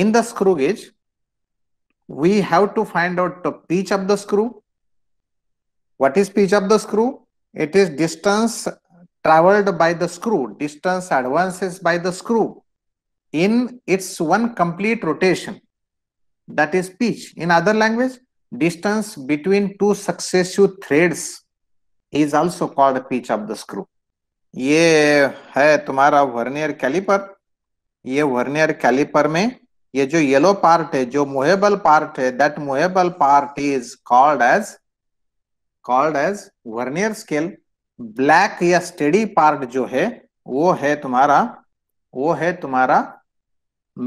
in the screw gauge we have to find out the pitch of the screw what is pitch of the screw it is distance traveled by the screw distance advances by the screw in its one complete rotation that is pitch in other language distance between two successive threads is also called pitch of the screw ये है vernier caliper. Caliper ये vernier caliper में ये जो yellow part है जो movable part है that movable part is called as called as vernier scale black या स्टेडी पार्ट जो है वो है तुम्हारा वो है तुम्हारा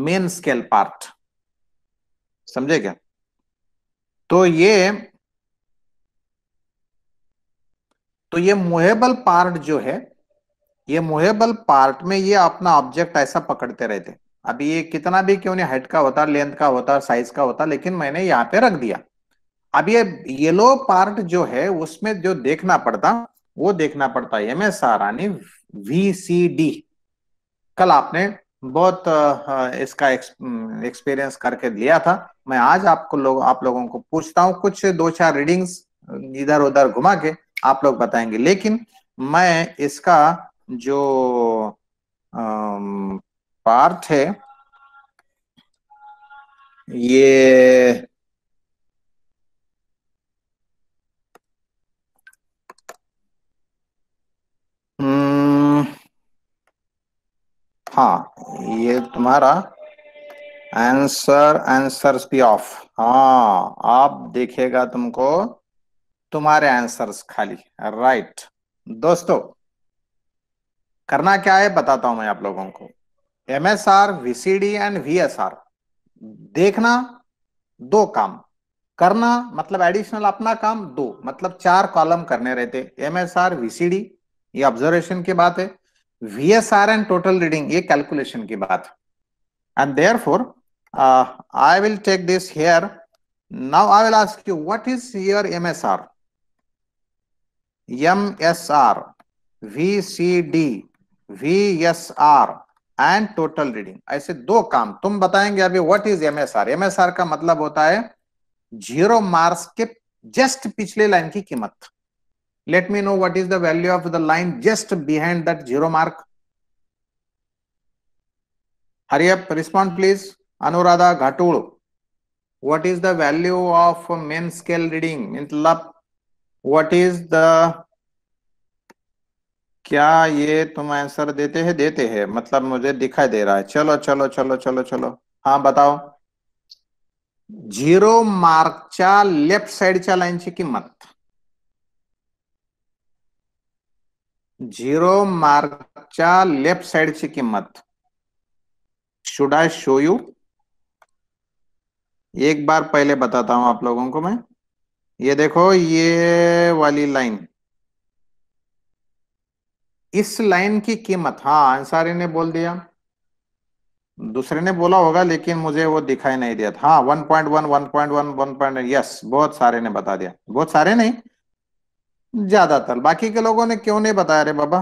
मेन स्केल पार्ट समझे क्या तो ये तो ये मोहेबल पार्ट जो है ये मोहेबल पार्ट में ये अपना ऑब्जेक्ट ऐसा पकड़ते रहते अभी ये कितना भी क्यों नहीं हाइट का होता लेंथ का होता साइज का होता लेकिन मैंने यहाँ पे रख दिया अब ये येलो पार्ट जो है उसमें जो देखना पड़ता वो देखना पड़ता है एम सारानी वी सी डी कल आपने बहुत इसका एक्सपीरियंस हम्म, करके लिया था मैं आज आपको लोग आप लोगों को पूछता हूँ कुछ दो चार रीडिंग्स इधर उधर घुमा के आप लोग बताएंगे लेकिन मैं इसका जो पार्थ है ये हम्म, हाँ ये तुम्हारा आंसर आंसर्स भी ऑफ हाँ आप देखेगा तुमको तुम्हारे आंसर्स खाली राइट दोस्तों करना क्या है बताता हूं मैं आप लोगों को M S R VCD and V S R देखना दो काम करना मतलब एडिशनल अपना काम दो मतलब चार कॉलम करने रहते एम एस आर वीसीडी ये ऑब्जर्वेशन की बात है V S R and total reading ये कैलकुलेशन की बात and therefore I will take this here now I will ask you what is your M S R M S R V C D V S R and total reading ऐसे दो काम तुम बताएंगे अभी what is MSR MSR का मतलब होता है जीरो मार्क्स के जस्ट पिछले लाइन की कीमत let me know what is the value of the line just behind that zero mark हरियप respond please Anuradha Ghatud what is the value of main scale reading मतलब व्हाट इज द क्या ये तुम आंसर देते हैं देते हैं मतलब मुझे दिखाई दे रहा है चलो चलो चलो चलो चलो हाँ बताओ मार्क चा लेफ्ट साइडच्या किमत जीरो मार्क चा लेफ्ट साइड साइडची किमत शुड आई शो यू एक बार पहले बताता हूं आप लोगों को मैं ये देखो ये वाली लाइन इस लाइन की कीमत हाँ अंसारी ने बोल दिया दूसरे ने बोला होगा लेकिन मुझे वो दिखाई नहीं दिया था हाँ, one point one one point one one point yes बहुत सारे ने बता दिया बहुत सारे नहीं ज्यादातर बाकी के लोगों ने क्यों नहीं बताया रे बाबा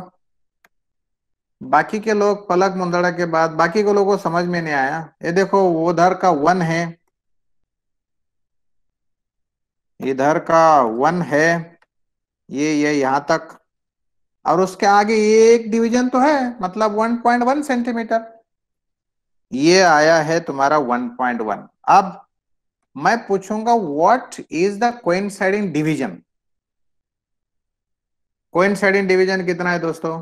बाकी के लोग पलक मुंदड़ा के बाद बाकी के लोगों को समझ में नहीं आया ये देखो उधर का वन है इधर का वन है ये ये यहां तक और उसके आगे एक डिवीजन तो है मतलब 1.1 सेंटीमीटर ये आया है तुम्हारा 1.1 अब मैं पूछूंगा what is the coinciding division coinciding division कितना है दोस्तों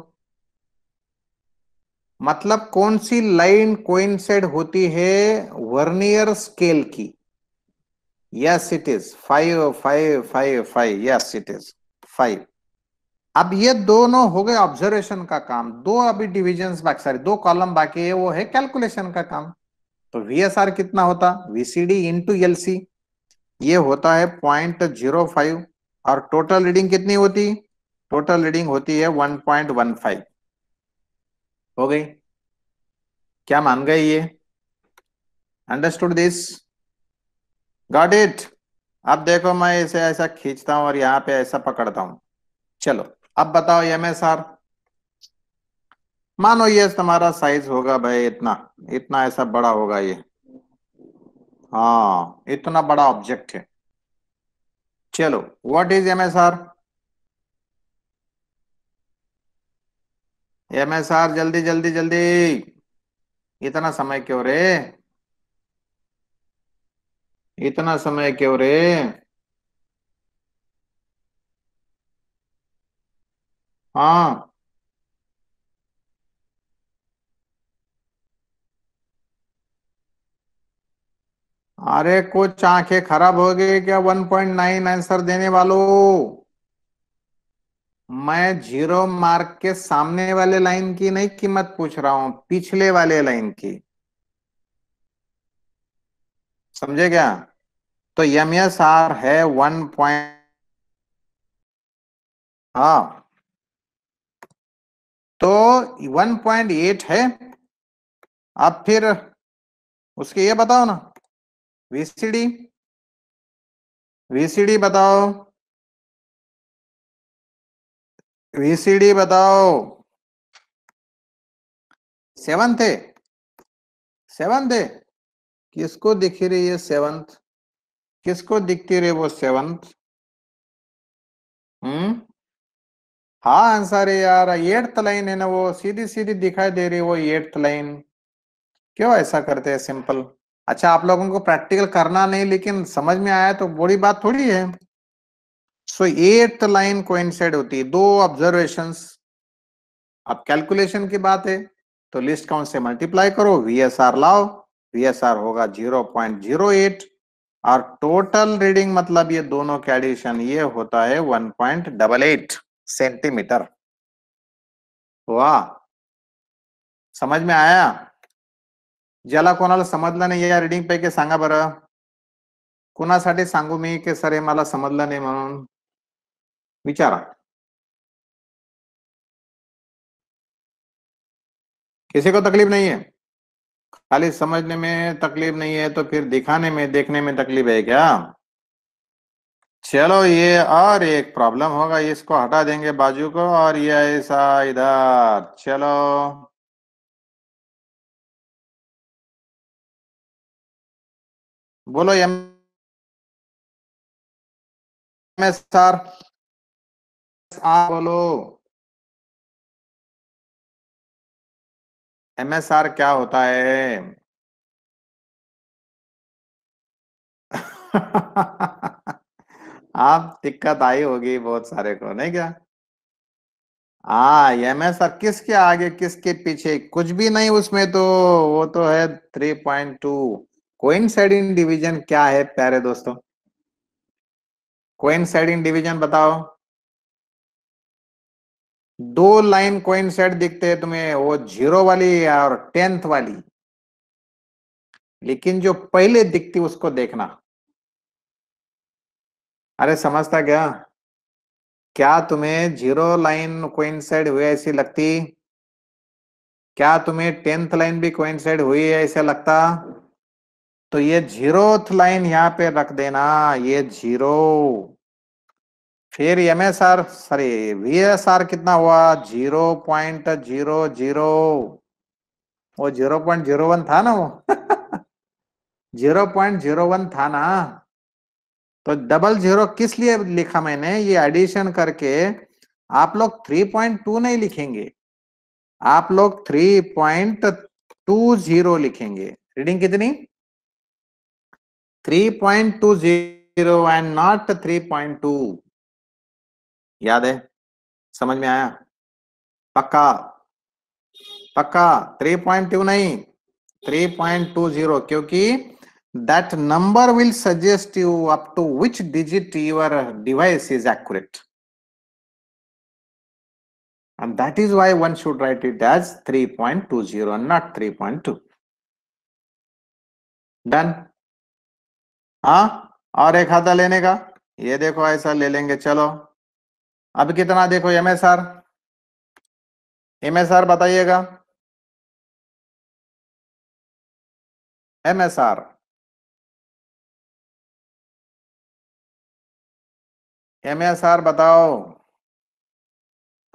मतलब कौन सी लाइन कोइंसाइड होती है वर्नियर स्केल की yes it is five five five five yes it is five अब ये दोनों हो गए ऑब्जर्वेशन का काम दो अभी डिविजन बाकी सॉरी दो कॉलम बाकी है वो है कैलकुलेशन का काम तो वी कितना होता वीसीडी इंटू एलसी ये होता है पॉइंट जीरो फाइव और टोटल रीडिंग कितनी होती टोटल रीडिंग होती है वन पॉइंट वन फाइव हो गई क्या मान गए ये अंडरस्टूड दिस गॉट इट अब देखो मैं इसे ऐसा खींचता हूं और यहां पे ऐसा पकड़ता हूं चलो अब बताओ एम एस आर मानो ये तुम्हारा साइज होगा भाई इतना इतना ऐसा बड़ा होगा ये हाँ इतना बड़ा ऑब्जेक्ट है चलो what is M S R M S R जल्दी जल्दी जल्दी इतना समय क्यों रे इतना समय क्यों रे हाँ अरे कुछ आंखें खराब हो गई क्या 1.9 आंसर देने वालों मैं जीरो मार्क के सामने वाले लाइन की नहीं कीमत पूछ रहा हूं पिछले वाले लाइन की समझे क्या तो एम एस आर है वन पॉइंट हाँ तो 1.8 है आप फिर उसके ये बताओ ना वीसीडी वीसीडी बताओ वीसीडी बताओ सेवन थे सेवन थे किसको दिखी रही है सेवंथ किसको दिखती रही वो सेवंथ हम्म हाँ आंसर है यार एट्थ लाइन है ना वो सीधी सीधी दिखाई दे रही है वो एट्थ लाइन क्यों ऐसा करते हैं सिंपल अच्छा आप लोगों को प्रैक्टिकल करना नहीं लेकिन समझ में आया तो बड़ी बात थोड़ी है सो एट्थ लाइन कोइंसाइड होती है दो ऑब्जर्वेशन अब कैलकुलेशन की बात है तो लिस्ट काउंट से मल्टीप्लाई करो आर लाओ आर होगा एट और टोटल रीडिंग मतलब ये दोनों के एडिशन ये होता है one point double eight centimetre वाह समझ में आया ज्याला कोणाला समजलं नाही या रीडिंग पैकी सांगा बरं कुणासाठी सांगू मी की सर हे मला समजलं नाही म्हणून विचारा किसी को तकलीफ नहीं है खाली समझने में तकलीफ नहीं है तो फिर दिखाने में देखने में तकलीफ है क्या चलो ये और एक प्रॉब्लम होगा इसको हटा देंगे बाजू को और ये ऐसा इधर चलो बोलो एम एस आर बोलो एम एस आर क्या होता है आप हाँ, दिक्कत आई होगी बहुत सारे को नहीं क्या हाँ एम एस आर किसके आगे किसके पीछे कुछ भी नहीं उसमें तो वो तो है three point two coinciding division क्या है प्यारे दोस्तों कोइंसाइडिंग डिविजन बताओ दो लाइन कोइंसाइड दिखते हैं तुम्हें वो जीरो वाली और टेंथ वाली लेकिन जो पहले दिखती उसको देखना अरे समझता क्या क्या तुम्हें जीरो लाइन कोइंसाइड हुई ऐसी लगती क्या तुम्हें टेंथ लाइन भी कोइंसाइड हुई है ऐसे लगता तो ये जीरोथ लाइन यहाँ पे रख देना ये जीरो फिर M S R sorry V S R कितना हुआ जीरो पॉइंट जीरो जीरो वो जीरो पॉइंट जीरो वन था ना वो जीरो पॉइंट जीरो वन था ना तो डबल जीरो किस लिए लिखा मैंने ये एडिशन करके आप लोग 3.2 नहीं लिखेंगे आप लोग 3.20 लिखेंगे रीडिंग कितनी 3.20 एंड नॉट 3.2 याद है समझ में आया पक्का पक्का 3.2 नहीं 3.20 क्योंकि that number will suggest you up to which digit your device is accurate. And that is why one should write it as 3.20 not 3.2. Done हाँ और एक खाता लेने का ये देखो ऐसा ले लेंगे चलो अब कितना देखो M S R M S R बताइएगा M S R M S R बताओ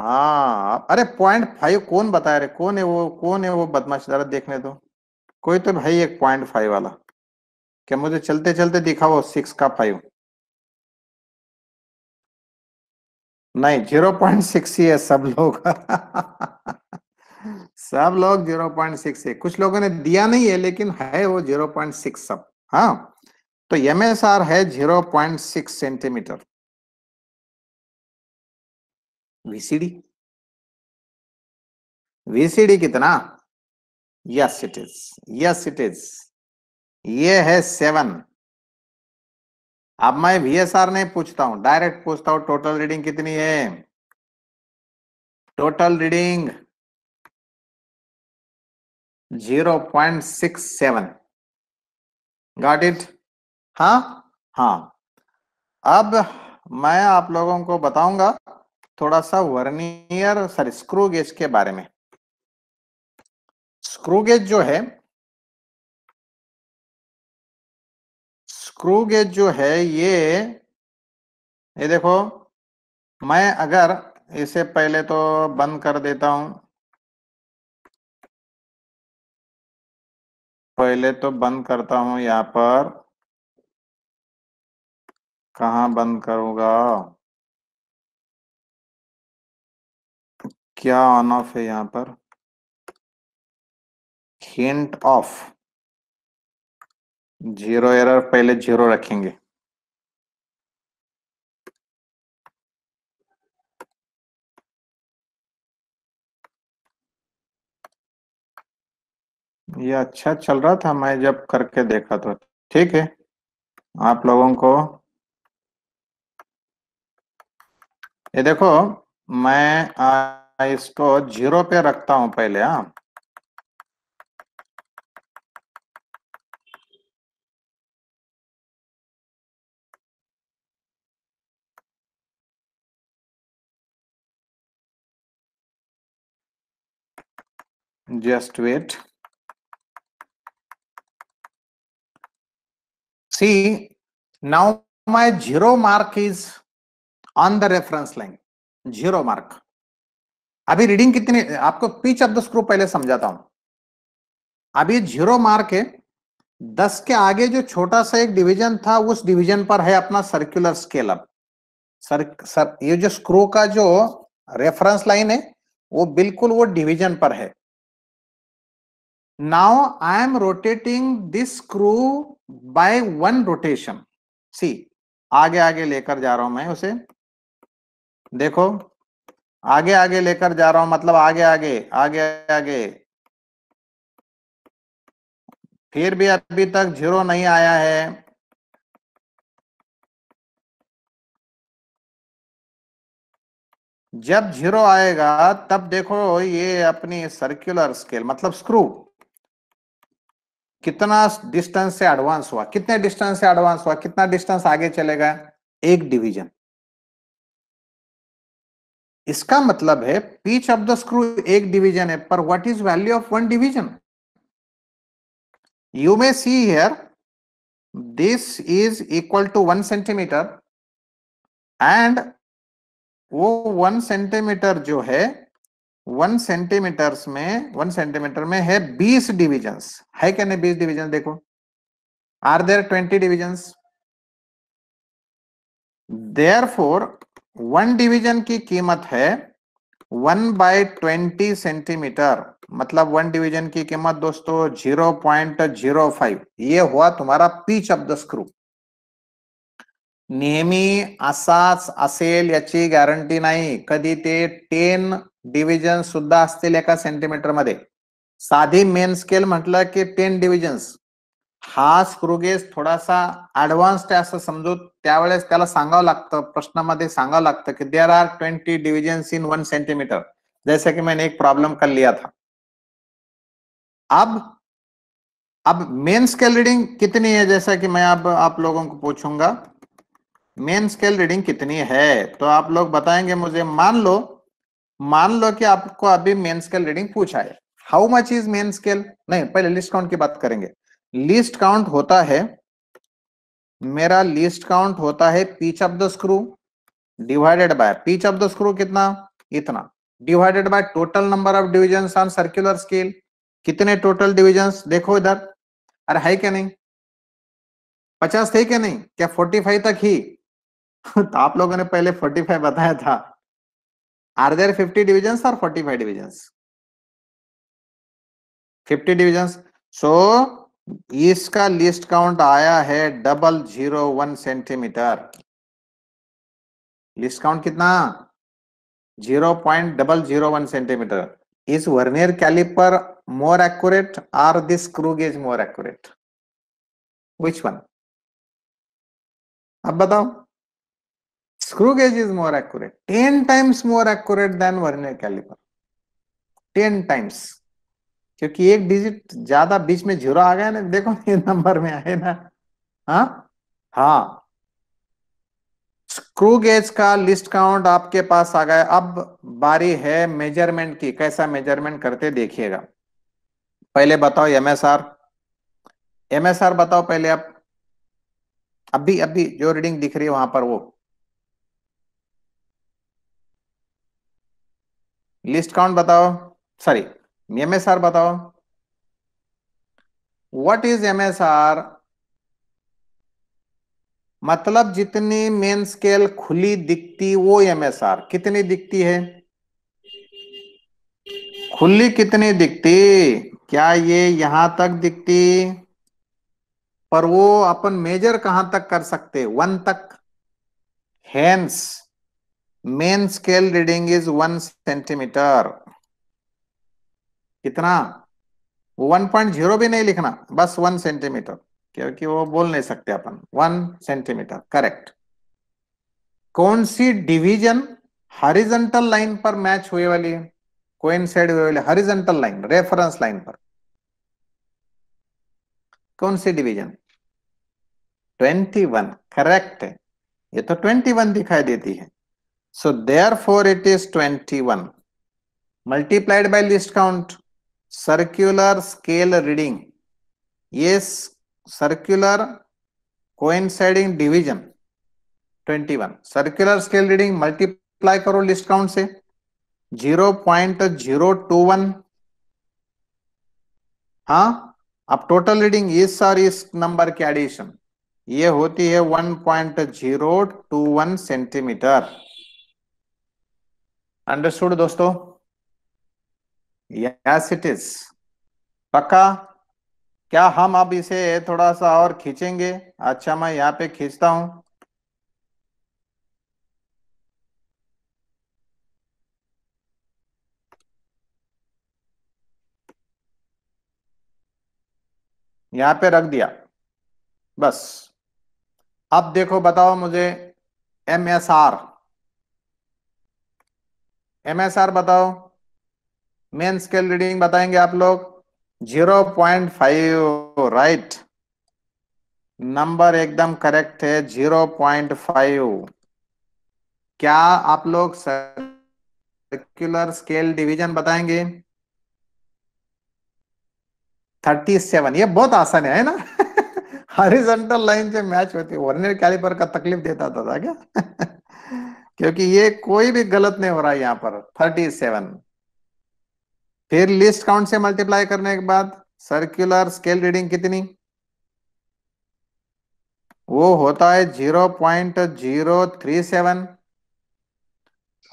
हाँ अरे पॉइंट फाइव कौन बताया रे कौन है वो कौन है वो बदमाश जरा देखने दो कोई तो भाई एक पॉइंट फाइव वाला क्या मुझे चलते चलते दिखा वो सिक्स का फाइव नहीं जीरो पॉइंट सिक्स ही है सब लोग सब लोग जीरो पॉइंट सिक्स है कुछ लोगों ने दिया नहीं है लेकिन है वो जीरो पॉइंट सिक्स सब हाँ तो एम एस आर है zero point six centimetre VCD VCD कितना yes it is yes it is ये है सेवन अब मैं वीएसआर नहीं पूछता हूं डायरेक्ट पूछता हूं टोटल रीडिंग कितनी है total reading zero point six seven got it हाँ हाँ अब मैं आप लोगों को बताऊंगा थोड़ा सा वर्नियर सॉरी स्क्रू गेज के बारे में स्क्रू गेज जो है स्क्रू गेज जो है ये ये देखो मैं अगर इसे पहले तो बंद कर देता हूं पहले तो बंद करता हूं यहां पर कहा बंद करूंगा क्या ऑन ऑफ है यहां पर हिंट ऑफ जीरो एरर पहले जीरो रखेंगे ये अच्छा चल रहा था मैं जब करके देखा तो ठीक है आप लोगों को ये देखो मैं आ... इसको जीरो पे रखता हूं पहले हाँ just wait see now my zero mark is on the reference line zero mark अभी रीडिंग कितनी आपको पिच ऑफ द स्क्रू पहले समझाता हूं अभी जीरो मार्क है दस के आगे जो छोटा सा एक डिवीजन था उस डिवीजन पर है अपना सर्कुलर स्केल अब सर सर ये जो स्क्रू का जो रेफरेंस लाइन है वो बिल्कुल वो डिवीजन पर है now I am rotating this screw by one rotation see आगे आगे लेकर जा रहा हूं मैं उसे देखो आगे आगे लेकर जा रहा हूं मतलब आगे आगे आगे आगे फिर भी अभी तक जीरो नहीं आया है जब जीरो आएगा तब देखो ये अपनी सर्कुलर स्केल मतलब स्क्रू कितना डिस्टेंस से एडवांस हुआ कितने डिस्टेंस से एडवांस हुआ कितना डिस्टेंस आगे चलेगा एक डिवीजन इसका मतलब है पीच ऑफ द स्क्रू एक डिवीजन है पर what is value of one division you may see here this is equal to one centimetre and वो वन सेंटीमीटर जो है वन सेंटीमीटर में वन सेंटीमीटर में है बीस डिविजन है क्या नहीं बीस डिविजन देखो are there twenty division therefore one division की कीमत है वन बाय ट्वेंटी सेंटीमीटर मतलब वन डिवीजन की कीमत दोस्तों जीरो पॉइंट जीरो फाइव ये हुआ तुम्हारा पीच ऑफ द स्क्रू नेहमी असाच असेल याची गॅरंटी नाही कधी ते टेन डिव्हिजन सुद्धा असतील एका सेंटीमीटर मध्ये साधी मेन स्केल म्हटलं की टेन डिव्हिजन्स हा स्क्रू गेज थोडासा ऍडव्हान्स्ड आहे असं समजूत त्यावेळेस त्याला प्रश्न मध्य प्रश्नामध्ये लगता कि there are twenty division in one centimetre जैसे कि मैंने एक प्रॉब्लम कर लिया था अब अब मेन स्केल रीडिंग कितनी है जैसा कि मैं अब आप लोगों को पूछूंगा मेन स्केल रीडिंग कितनी है तो आप लोग बताएंगे मुझे मान लो मान लो कि आपको अभी मेन स्केल रीडिंग पूछा है how much is main scale नहीं पहले लिस्ट काउंट की बात करेंगे लिस्ट काउंट होता है मेरा लीस्ट काउंट होता है pitch of the screw divided by pitch of the screw कितना इतना divided by total number of division on circular scale कितने टोटल डिविजन देखो इधर अरे है क्या नहीं पचास थे क्या नहीं क्या फोर्टी फाइव तक ही तो आप लोगों ने पहले फोर्टी फाइव बताया था आर देर फिफ्टी डिविजन और forty five division fifty division so इसका लिस्ट काउंट आया है double zero one centimetre least count कितना zero point double zero one centimetre is vernier caliper more accurate or this screw gauge more accurate which one अब बताओ screw gauge is more accurate ten times more accurate than vernier caliper ten times क्योंकि एक digit ज्यादा बीच में झुरा आ गया ना देखो ये नंबर में आए ना हाँ हाँ स्क्रू गेज का लिस्ट काउंट आपके पास आ गया अब बारी है मेजरमेंट की कैसा मेजरमेंट करते देखिएगा पहले बताओ एमएसआर एमएसआर बताओ पहले आप अभी अभी जो रीडिंग दिख रही है वहां पर वो लिस्ट काउंट बताओ सॉरी एमएसआर बताओ व्हाट इज एमएसआर मतलब जितनी मेन स्केल खुली दिखती वो एमएसआर कितनी दिखती है खुली कितनी दिखती क्या ये यहां तक दिखती पर वो अपन मेजर कहां तक कर सकते वन तक hence main scale reading is one centimetre कितना वन पॉइंट जीरो भी नहीं लिखना बस वन सेंटीमीटर क्योंकि वो बोल नहीं सकते अपन वन सेंटीमीटर करेक्ट कौन सी डिवीजन हरिजेंटल लाइन पर मैच हुए वाली है साइड हुए वाली हरिजेंटल लाइन रेफरेंस लाइन पर कौन सी डिवीजन 21 करेक्ट है ये तो 21 दिखाई देती है so therefore it is 21 multiplied by least count circular scale reading is circular coinciding division 21 circular scale reading multiply करो list count से 0.021 हाँ अब टोटल रीडिंग इस और इस नंबर के एडिशन ये होती है 1.021 सेंटीमीटर अंडरस्टूड दोस्तों यस इट इज पक्का क्या हम अब इसे थोड़ा सा और खींचेंगे अच्छा मैं यहाँ पे खींचता हूं यहां पे रख दिया बस अब देखो बताओ मुझे M S R M S R बताओ मेन स्केल रीडिंग बताएंगे आप लोग zero point five right number एकदम करेक्ट है जीरो पॉइंट फाइव क्या आप लोग सर्कुलर स्केल डिवीजन बताएंगे थर्टी सेवन ये बहुत आसान है ना हरिजेंटल लाइन से मैच होती है वर्नियर कैलिपर का तकलीफ देता था, था क्या क्योंकि ये कोई भी गलत नहीं हो रहा है यहाँ पर थर्टी सेवन फिर लिस्ट काउंट से मल्टीप्लाई करने के बाद सर्क्यूलर स्केल रीडिंग कितनी वो होता है zero point zero three seven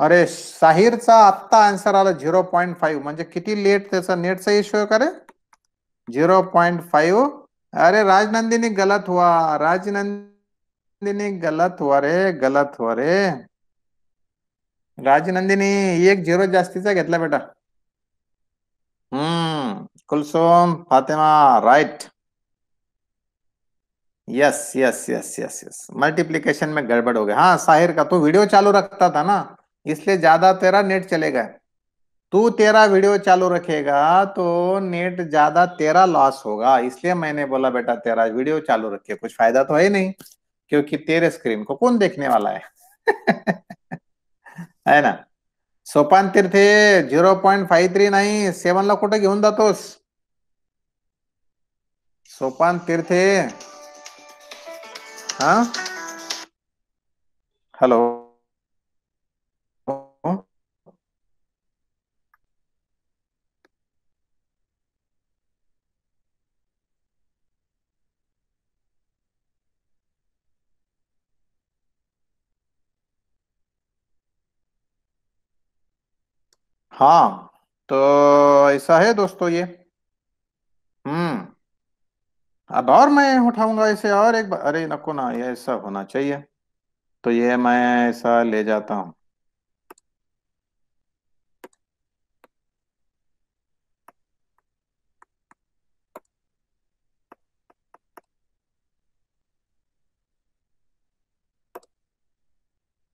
अरे साहिरचा आत्ता आंसर आला जीरो पॉइंट फाइव म्हणजे किती लेट त्याचा इश्यू करे जीरो पॉइंट फाइव अरे राजनंदिनी गलत हुआ राजनंदिनी गलत हुआ रे गलत हुआ रे राजनंदिनी एक जीरो जास्ती घेतला बेटा Hmm. Kulsum, Fatima, right. Yes yes yes yes yes multiplication में गड़बड़ हो गया हाँ साहिर का तू वीडियो चालू रखता था ना इसलिए ज्यादा तेरा नेट चलेगा तू तेरा वीडियो चालू रखेगा तो नेट ज्यादा तेरा लॉस होगा इसलिए मैंने बोला बेटा तेरा वीडियो चालू रखे कुछ फायदा तो है नहीं क्योंकि तेरे स्क्रीन को कौन देखने वाला है है ना सोपान तीर्थे झिरो पॉईंट फाईव्ह थ्री नाही सेवन ला कुठे घेऊन जातोस सोपान तीर्थे हा हॅलो हाँ तो ऐसा है दोस्तों ये हम्म अब और मैं उठाऊंगा इसे और एक बार अरे नको ना ये ऐसा होना चाहिए तो ये मैं ऐसा ले जाता हूं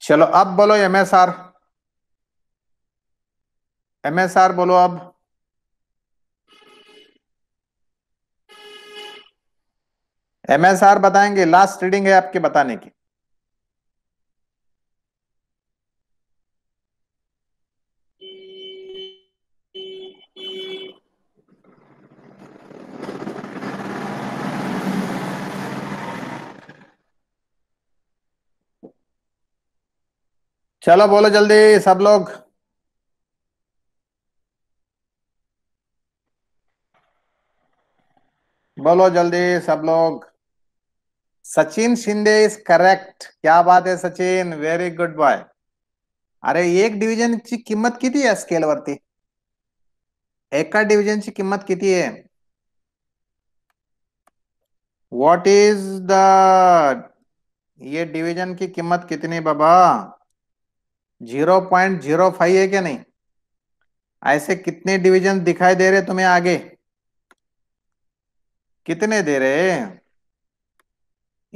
चलो अब बोलो एम एस आर एमएसआर बोलो अब एमएसआर बताएंगे लास्ट रीडिंग है आपके बताने की चलो बोलो जल्दी सब लोग बोलो जल्दी सब लोग सचिन शिंदे इज करेक्ट क्या बात है सचिन वेरी गुड बॉय अरे एक डिव्हिजनची किंमत किती आहे स्केलवरती एका डिव्हिजनची किंमत किती आहे वॉट इज द ये डिविजन की किमत कितनी बाबा जीरो पॉइंट जीरो फाइव है क्या नहीं ऐसे कितने डिविजन दिखाई दे रहे तुम्हें आगे कितने दे रहे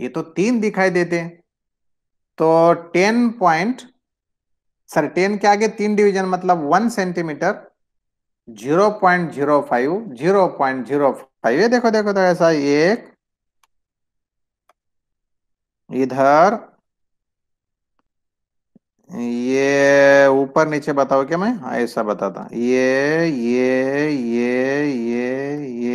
ये तो तीन दिखाई देते तो टेन पॉइंट सर टेन के आगे तीन डिवीजन मतलब one centimetre zero point zero five zero point zero five ये देखो देखो तो ऐसा एक इधर ये ऊपर नीचे बताओ क्या मैं ऐसा बताता ये ये ये ये ये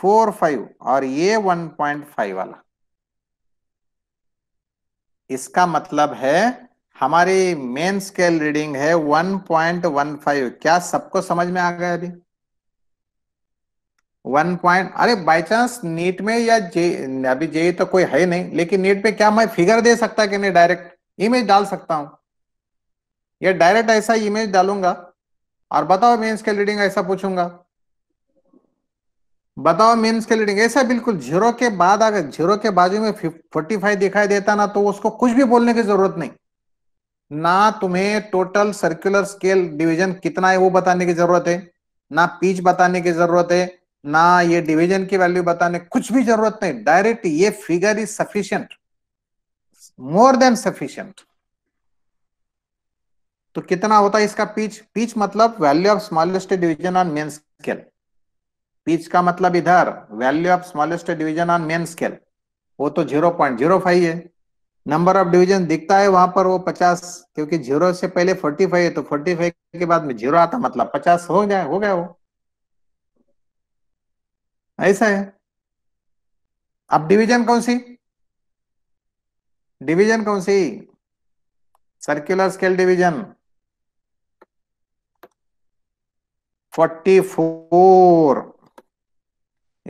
फोर फाइव और ये वन पॉइंट फाइव वाला इसका मतलब है हमारी मेन स्केल रीडिंग है फाइव क्या सबको समझ में आ गया अभी वन पॉइंट अरे बाय चांस नीट में या जे अभी जे तो कोई है नहीं लेकिन नीट पे क्या मैं फिगर दे सकता कि नहीं डायरेक्ट इमेज डाल सकता हूं या डायरेक्ट ऐसा इमेज डालूंगा और बताओ मेन स्केल रीडिंग ऐसा पूछूंगा बताओ मीन्स के लीडिंग ऐसा बिल्कुल जीरो के बाद अगर जीरो के बाजू में फोर्टी फाइव दिखाई देता ना तो उसको कुछ भी बोलने की जरूरत नहीं ना तुम्हें टोटल सर्कुलर स्केल डिवीजन कितना है वो बताने की जरूरत है ना पीच बताने की जरूरत है ना ये डिवीजन की वैल्यू बताने कुछ भी जरूरत नहीं डायरेक्ट ये figure is sufficient more than sufficient तो कितना होता है इसका पीच पीच मतलब value of smallest division on main scale pitch का मतलब इधर value of smallest division on main scale वो तो जीरो पॉइंट जीरो फाइव है नंबर ऑफ डिवीजन दिखता है वहां पर वो पचास क्योंकि जीरो से पहले फोर्टी फाइव है तो फोर्टी फाइव के बाद में जीरो आता मतलब पचास हो जाए हो गया वो ऐसा है अब डिवीजन कौन सी डिवीजन कौन सी सर्कुलर स्केल डिवीजन 44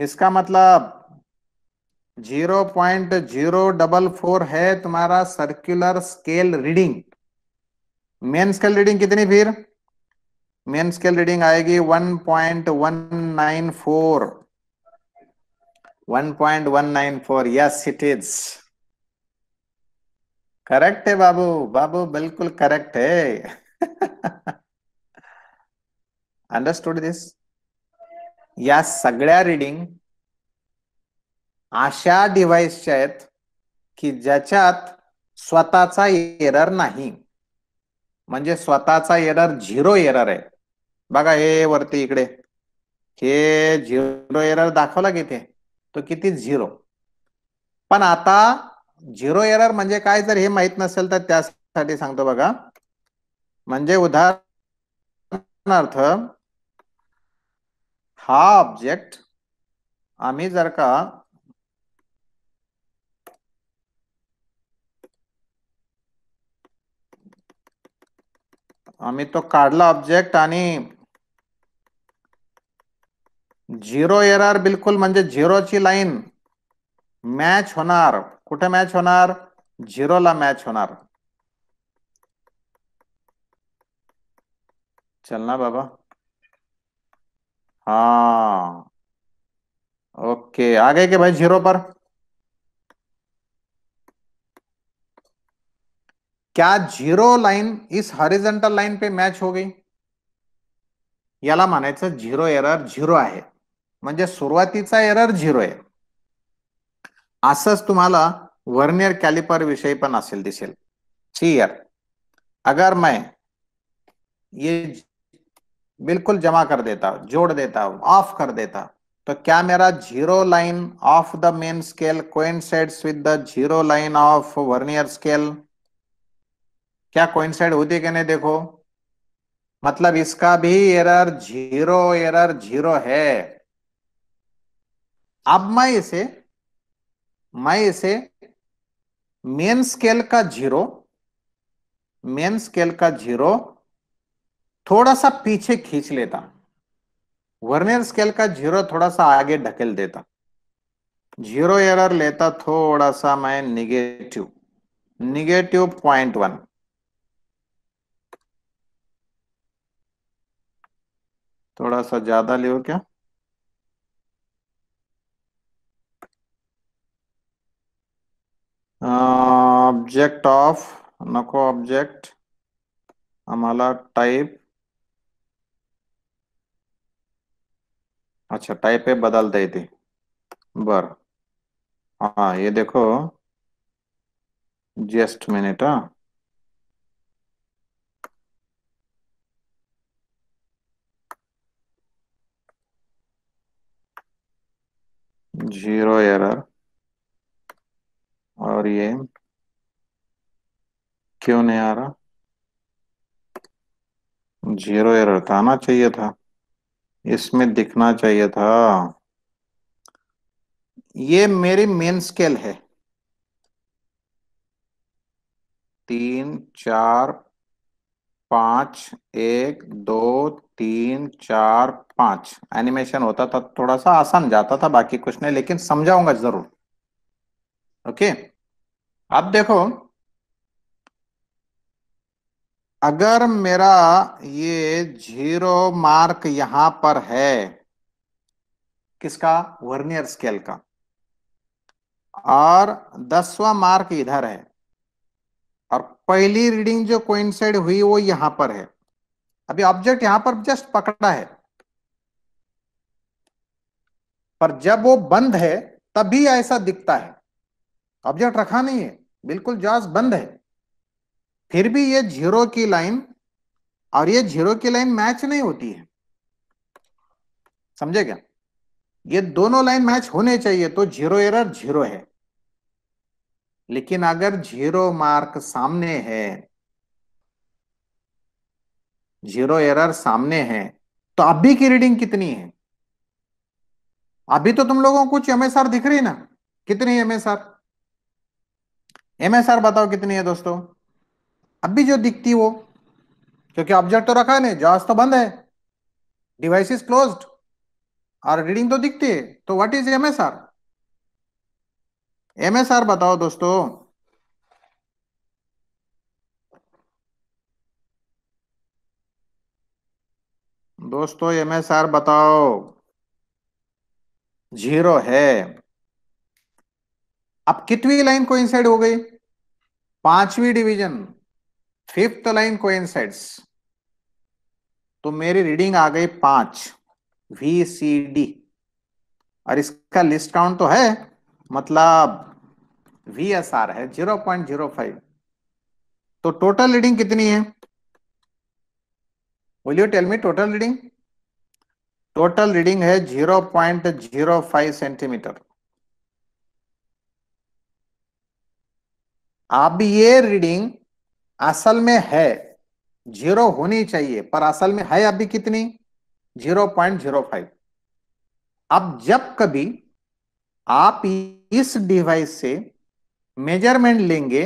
इसका मतलब zero point zero double four है तुम्हारा circular scale reading main scale reading कितनी फिर मेन स्केल रीडिंग आएगी one point one nine four one point one nine four yes it is correct है बाबू बाबू बिल्कुल करेक्ट है अंडरस्टूड दिस या सगळ्या रीडिंग अशा डिव्हाइसच्या आहेत की ज्याच्यात स्वतःचा एरर नाही म्हणजे स्वतःचा एरर झिरो एरर आहे बघा हे वरती इकडे हे झिरो एरर दाखवला किती तो किती झिरो पण आता झिरो एरर म्हणजे काय जर हे माहित नसेल तर त्यासाठी सांगतो बघा म्हणजे उदाहरणार्थ हा ऑब्जेक्ट आम्मी जर का आम्मी तो काड़ला ऑब्जेक्ट जीरो एरर बिल्कुल जीरो ची लाइन मैच होना कुछ मैच होना जीरो ला मैच होना चलना बाबा हाँ ओके आगे के भाई जीरो पर क्या जीरो लाइन इस हॉरिझॉन्टल लाइन पे मैच हो गई याला म्हणायचं झिरो एरर झिरो आहे म्हणजे सुरुवातीचा एरर झिरो आहे असंच तुम्हाला वर्नियर कॅलिपर विषयी पण असेल दिसेल सी अगर मैं ये बिल्कुल जमा कर देता जोड़ देता ऑफ कर देता तो क्या मेरा zero line of the main scale coincides with the zero line of vernier scale क्या कोइंसाइड होती है नहीं देखो मतलब इसका भी एरर जीरो एरर जीरो है अब मैं इसे मैं इसे मेन स्केल का जीरो मेन स्केल का जीरो थोड़ा सा पीछे खींच लेता वर्नियर स्केल का जीरो थोड़ा सा आगे ढकेल देता जीरो एरर लेता थोड़ा सा मैं निगेटिव निगेटिव पॉइंट वन थोड़ा सा ज्यादा लियो क्या ऑब्जेक्ट ऑफ नको ऑब्जेक्ट हमारा टाइप अच्छा टाइप दे थे बर हाँ ये देखो जस्ट मिनट हाँ जीरो एरर और ये क्यों नहीं आ रहा जीरो एरर था आना चाहिए था इसमें दिखना चाहिए था ये मेरी मेन स्केल है तीन चार पांच एक दो तीन चार पांच एनिमेशन होता था थोड़ा सा आसान जाता था बाकी कुछ नहीं लेकिन समझाऊंगा जरूर ओके अब देखो अगर मेरा ये जीरो मार्क यहां पर है किसका वर्नियर स्केल का और दसवा मार्क इधर है और पहली रीडिंग जो कोइंसाइड हुई वो यहां पर है अभी ऑब्जेक्ट यहां पर जस्ट पकड़ा है पर जब वो बंद है तभी ऐसा दिखता है ऑब्जेक्ट रखा नहीं है बिल्कुल जॉस बंद है फिर भी ये जीरो की लाइन और ये जीरो की लाइन मैच नहीं होती है समझे क्या ये दोनों लाइन मैच होने चाहिए तो जीरो एरर जीरो है लेकिन अगर जीरो मार्क सामने है जीरो एरर सामने है तो अभी की रीडिंग कितनी है अभी तो तुम लोगों को कुछ एमएसआर दिख रही ना कितनी एमएसआर एमएसआर बताओ कितनी है दोस्तों अब भी जो दिखती वो क्योंकि ऑब्जेक्ट तो रखा नहीं जहाज तो बंद है डिवाइस इज क्लोज और रीडिंग तो दिखती है तो what is M S R M S R बताओ दोस्तों दोस्तों एम एस आर बताओ जीरो है अब कितवी लाइन को कोइंसाइड हो गई पांचवी डिवीजन फिफ्थ लाइन कोइंसाइड्स तो मेरी रीडिंग आ गई पांच वी सी डी और इसका लिस्ट काउंट तो है मतलब वी एस आर है जीरो पॉइंट जीरो फाइव तो टोटल रीडिंग कितनी है will you tell me total reading total reading है zero point zero five centimetre अब ये रीडिंग असल में है जीरो होनी चाहिए पर असल में है अभी कितनी जीरो पॉइंट जीरो फाइव अब जब कभी आप इस डिवाइस से मेजरमेंट लेंगे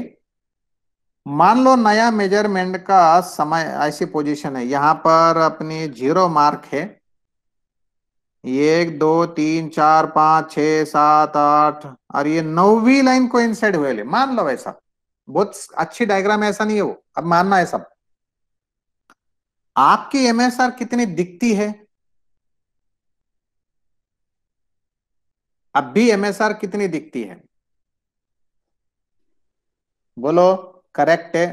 मान लो नया मेजरमेंट का समय ऐसी पोजीशन है यहां पर अपनी जीरो मार्क है एक दो तीन चार पांच छ सात आठ और ये नौवीं लाइन को इनसाइड हुए ले मान लो ऐसा बहुत अच्छी डायग्राम ऐसा नहीं है वो अब मानना है सब आपकी एमएसआर कितनी दिखती है अब भी एमएसआर कितनी दिखती है बोलो करेक्ट है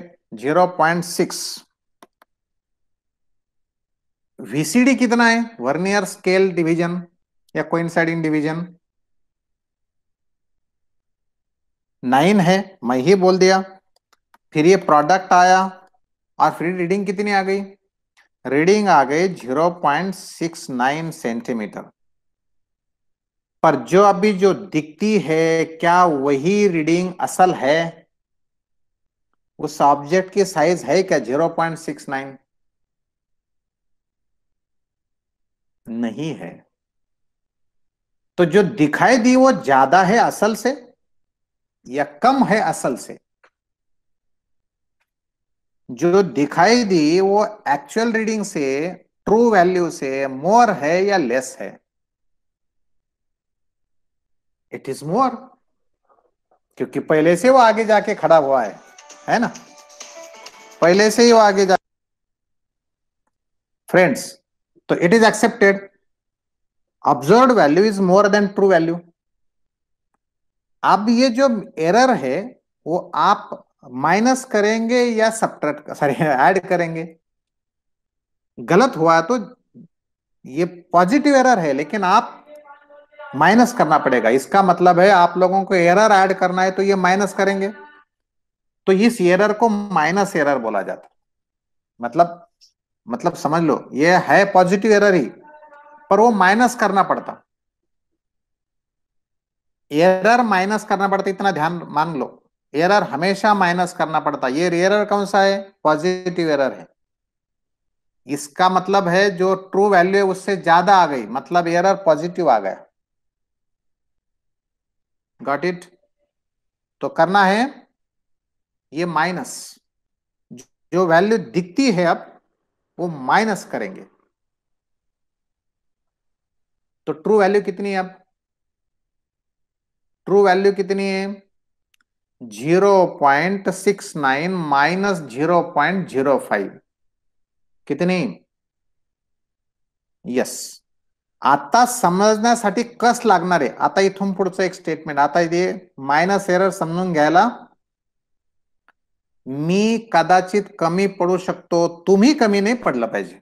जीरो पॉइंट सिक्स वीसीडी कितना है वर्नियर स्केल डिवीजन या कोइंसाइडिंग डिवीजन नाइन है मैं ही बोल दिया फिर ये प्रोडक्ट आया और फिर रीडिंग कितनी आ गई रीडिंग आ गई zero point six nine centimetre पर जो अभी जो दिखती है क्या वही रीडिंग असल है उस ऑब्जेक्ट की साइज है क्या जीरो पॉइंट सिक्स नाइन नहीं है तो जो दिखाई दी वो ज्यादा है असल से या कम है असल से जो दिखाई दी वो एक्चुअल रीडिंग से ट्रू वैल्यू से मोर है या लेस है इट इज मोर क्योंकि पहले से वो आगे जाके खड़ा हुआ है है ना पहले से ही वो आगे जा फ्रेंड्स तो it is accepted observe value is more than true value अब ये जो एरर है वो आप माइनस करेंगे या सब्ट्रैक्ट सॉरी ऐड करेंगे गलत हुआ तो ये पॉजिटिव एरर है लेकिन आप माइनस करना पड़ेगा इसका मतलब है आप लोगों को एरर ऐड करना है तो ये माइनस करेंगे तो इस एरर को माइनस एरर बोला जाता मतलब मतलब समझ लो ये है पॉजिटिव एरर ही पर वो माइनस करना पड़ता एरर माइनस करना पड़ता है इतना ध्यान मान लो एरर हमेशा माइनस करना पड़ता है ये एरर कौन सा है पॉजिटिव एरर है इसका मतलब है जो ट्रू वैल्यू है उससे ज्यादा आ गई मतलब एरर पॉजिटिव आ गया गॉट इट तो करना है ये माइनस जो वैल्यू दिखती है अब वो माइनस करेंगे तो ट्रू वैल्यू कितनी है अब ट्रू वैल्यू कितनी है zero point six nine minus zero point zero five कितनी यस आता समझने सा कस लगन है आता इथून पुढ़ एक स्टेटमेंट आता इथे मायनस एरर समझ मी कदाचित कमी पडू शकतो तुम्ही कमी नहीं पड़ल पाजे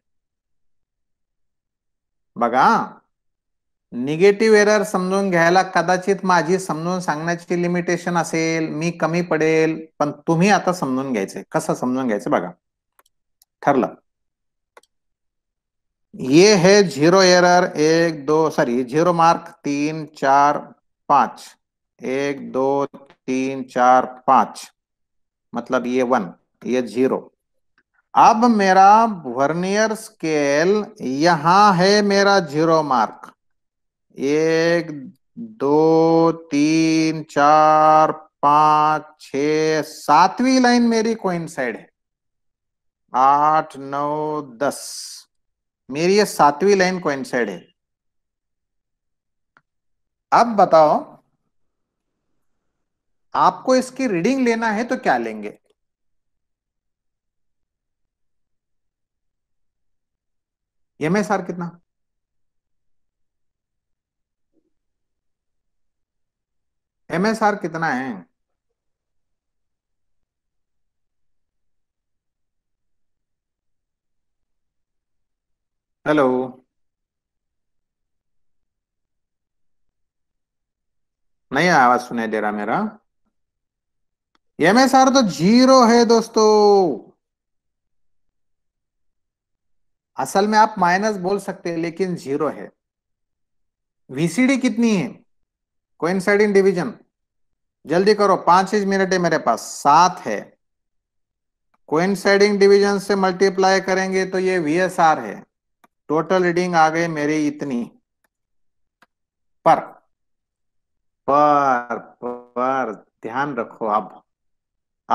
बगा निगेटिव एरर समजून कदाचित माझी समजून लिमिटेशन असेल मी कमी पडेल पण आता समझ घ्यायचे समझ बरल ये है जीरो एरर एक दो सॉरी झीरो मार्क तीन चार पांच एक दो तीन चार पांच मतलब ये वन ये जीरो अब मेरा वर्नियर स्केल यहां है मेरा जीरो मार्क एक दो तीन चार पांच छ सातवीं लाइन मेरी कोइंसाइड है आठ नौ दस मेरी ये सातवीं लाइन कोइंसाइड है अब बताओ आपको इसकी रीडिंग लेना है तो क्या लेंगे आर कितना एमएसआर कितना है हेलो नहीं आवाज सुनाई दे रहा मेरा एमएसआर तो जीरो है दोस्तों असल में आप माइनस बोल सकते हैं लेकिन जीरो है वीसीडी कितनी है कोइंसाइडिंग डिवीजन जल्दी करो पांच ही मिनट है मेरे पास सात है कोइंसाइडिंग डिवीजन से मल्टीप्लाई करेंगे तो ये आर है टोटल रीडिंग आ गई मेरी इतनी पर पर पर ध्यान रखो अब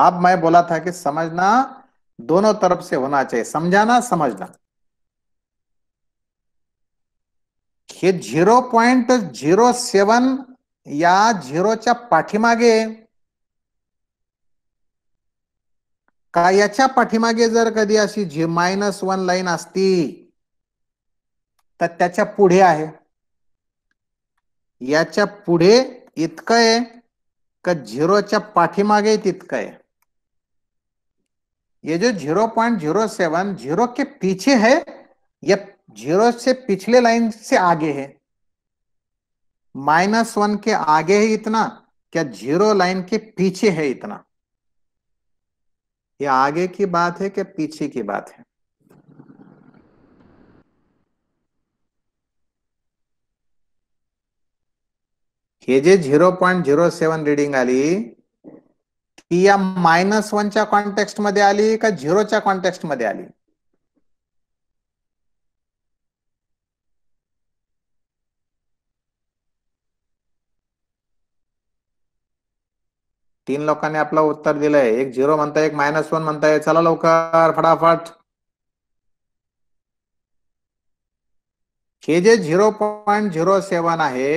अब मैं बोला था कि समझना दोनों तरफ से होना चाहिए समझाना समझना जीरो पॉइंट जीरो सेवन या झिरोच्या पाठीमागे का याच्या पाठीमागे जर कधी अशी जी माइनस वन लाइन आती तो त्याच्या पुढे आहे याच्या पुढे इतकं आहे का झिरोच्या पाठीमागे इतक है ये जो zero point zero seven zero के पीछे है या जीरो से पिछले लाइन से आगे है माइनस वन के आगे है इतना क्या जीरो लाइन के पीछे है इतना ये आगे की बात है क्या पीछे की बात है ये जे zero point zero seven reading आली ती या मायनस वनच्या कॉन्टेक्स्ट मध्य आली का झिरोच्या कॉन्टेक्स्ट मध्य आली तीन लोकांनी आपलं उत्तर दिलंय एक झिरो म्हणताय एक मायनस वन म्हणताय चला लवकर फटाफट हे जे झिरो पॉईंट झिरो सेवन आहे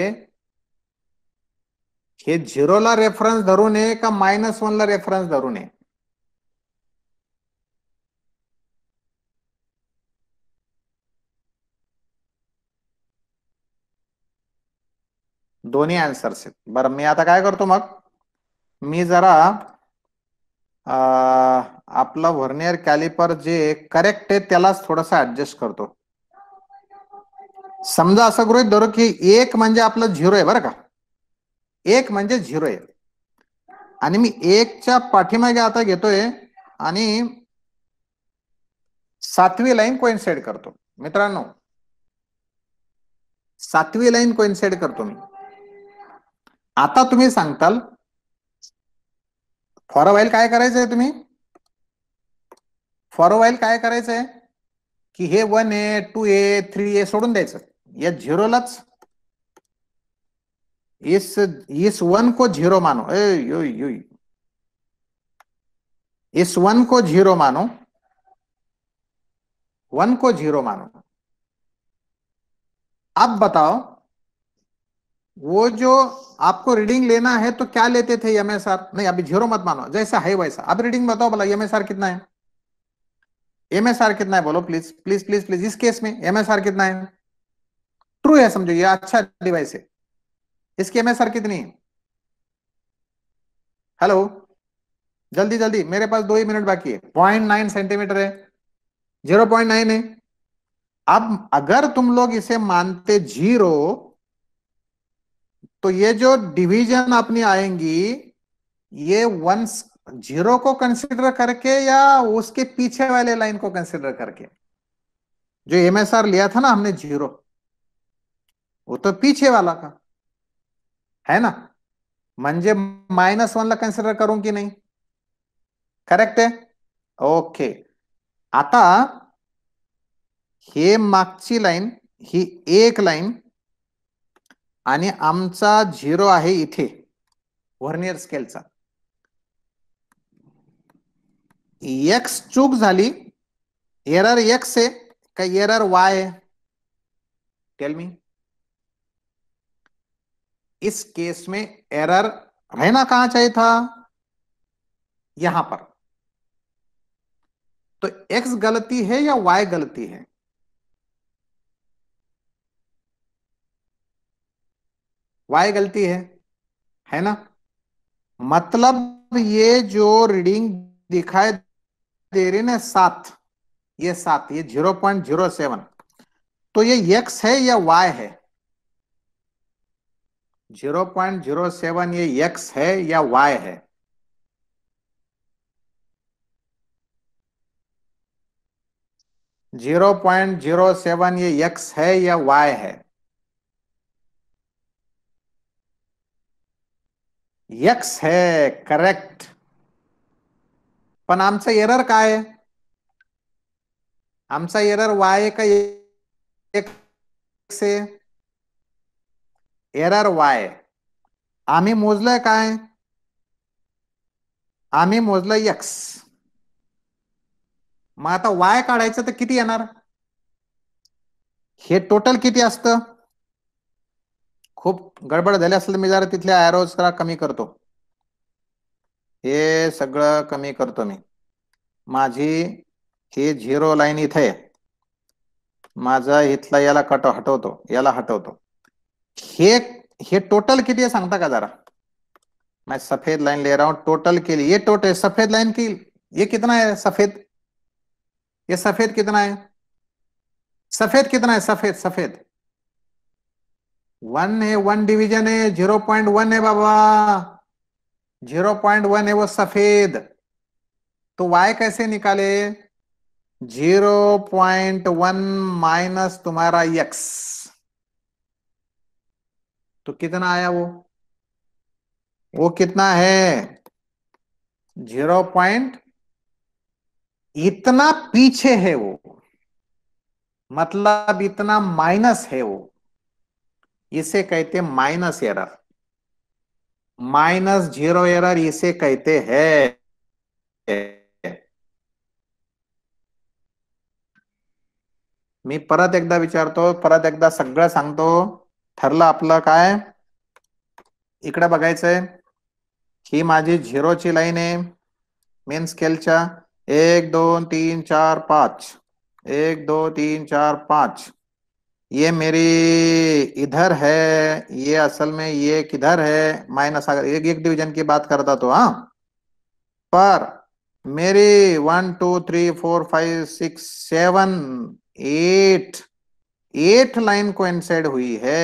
हे झिरोला रेफरन्स धरून आहे का मायनस ला रेफरन्स धरून आहे दोन्ही आन्सर्स आहेत बरं मी आता काय करतो मग मी जरा आपला व्हर्नियर कॅलिपर जे करेक्ट आहे त्यालाच थोडासा ऍडजस्ट करतो समजा असं गृहित धरू की एक म्हणजे आपलं झिरो आहे बरं का एक म्हणजे झिरो आहे आणि मी एकच्या पाठीमागे आता घेतोय आणि सातवी लाईन कोइन्साइड करतो मित्रांनो सातवी लाईन कोइन्साइड करतो मी आता तुम्ही सांगताल फॉर अ वाईल काय करायचंय तुम्ही फॉर अ वाईल काय करायचंय की हे one A two A three A सोडून द्यायचं या झिरोलाच इस इस वन को झीरो मानो ए यो यो इस वन को झीरो मानो वन को झीरो मानो अब बताओ वो जो आपको रीडिंग लेना है तो क्या लेते थे यम एस आर नहीं अभी जीरो मत मानो जैसा है वैसा अब रीडिंग बताओ बोला एम एस आर कितना है एम एस आर कितना है बोलो प्लीज प्लीज प्लीज प्लीज इस केस में एम एस आर कितना है ट्रू है समझो ये अच्छा डिवाइस है इसकी एम एस आर कितनी है हेलो जल्दी जल्दी मेरे पास दो ही मिनट बाकी है पॉइंट नाइन सेंटीमीटर है जीरो पॉइंट नाइन है अब अगर तुम लोग इसे मानते जीरो तो ये जो डिवीजन अपनी आएंगी ये वन जीरो को कंसिडर करके या उसके पीछे वाले लाइन को कंसिडर करके जो एमएसआर लिया था ना हमने जीरो वो तो पीछे वाला का है ना मंजे माइनस वन ला कंसिडर करूं कि नहीं करेक्ट है ओके आता हे मागची लाइन ही एक लाइन आमचा जीरो आहे इथे वर्नियर स्केलचा एक्स चूक झाली एरर एक्स आहे का एरर वाय आहे टेल मी इस केस में एरर रहना कहां चाहिए था यहां पर तो एक्स गलती है या वाई गलती है वाई गलती है है ना मतलब ये जो रीडिंग दिखाई दे रही ना सात ये सात ये जीरो पॉइंट जीरो सेवन तो ये एक्स है या वाई है जीरो पॉइंट जीरो सेवन ये यक्स है या वाई है जीरो पॉइंट जीरो सेवन ये एक्स है या वाई है यक्स है करेक्ट पण आमचा एरर काय आमचा एरर वाय का एक्स एरर वाय आम्ही मोजलंय काय आम्ही मोजलं यक्स मग आता वाय काढायचं तर किती येणार हे टोटल किती असतं खूब गड़बड़े मैं जरा तर मी जरा तिथल्या कमी करतो ये सग कमी करतो मी माझी हे जीरो लाइन इत है मजा इतना ये कट हटवतो ये हटवतो हे हे टोटल कि संगता का जरा मैं सफेद लाइन ले रहा हूं टोटल के लिए ये टोटल सफेद लाइन की ये कितना है सफेद ये सफेद कितना है सफेद कितना है सफेद सफेद वन है वन डिवीजन है जीरो पॉइंट वन है बाबा जीरो पॉइंट वन है वो सफेद तो वाई कैसे निकाले जीरो पॉइंट वन माइनस तुम्हारा x तो कितना आया वो वो कितना है जीरो पॉइंट इतना पीछे है वो मतलब इतना माइनस है वो इसे कहते हैं minus error minus zero error इसे कहते हैं मी परत एकदा विचार तो, परत एकदा सगळं सांगतो ठरलं आपलं काय इकडे बघायचंय ही माझी झिरोची लाईन आहे मेन स्केलच्या एक दोन तीन चार पांच एक दो तीन चार पांच ये मेरी इधर है ये असल में ये किधर है माइनस अगर एक एक डिवीजन की बात करता तो हाँ पर मेरी one two three four five six seven eight eight line को इनसाइड हुई है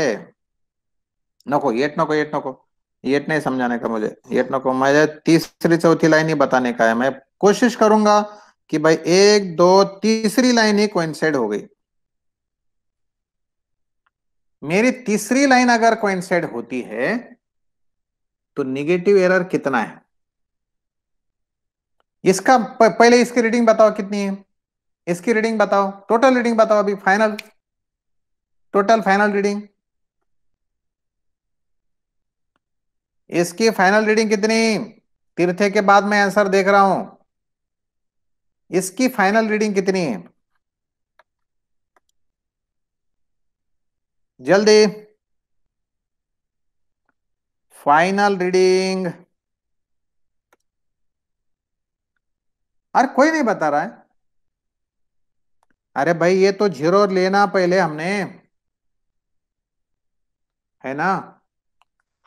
नको एट नको एट नको एट नहीं समझाने का मुझे एट नको मुझे तीसरी चौथी लाइन ही बताने का है मैं कोशिश करूंगा कि भाई एक दो तीसरी लाइन ही को हो गई मेरी तीसरी लाइन अगर कोइंसाइड होती है तो निगेटिव एरर कितना है इसका पहले इसकी रीडिंग बताओ कितनी है इसकी रीडिंग बताओ टोटल रीडिंग बताओ अभी फाइनल टोटल फाइनल रीडिंग इसकी फाइनल रीडिंग कितनी तीर्थे के बाद मैं आंसर देख रहा हूं इसकी फाइनल रीडिंग कितनी है जल्दी फाइनल रीडिंग अरे कोई नहीं बता रहा है अरे भाई ये तो जीरो लेना पहले हमने है ना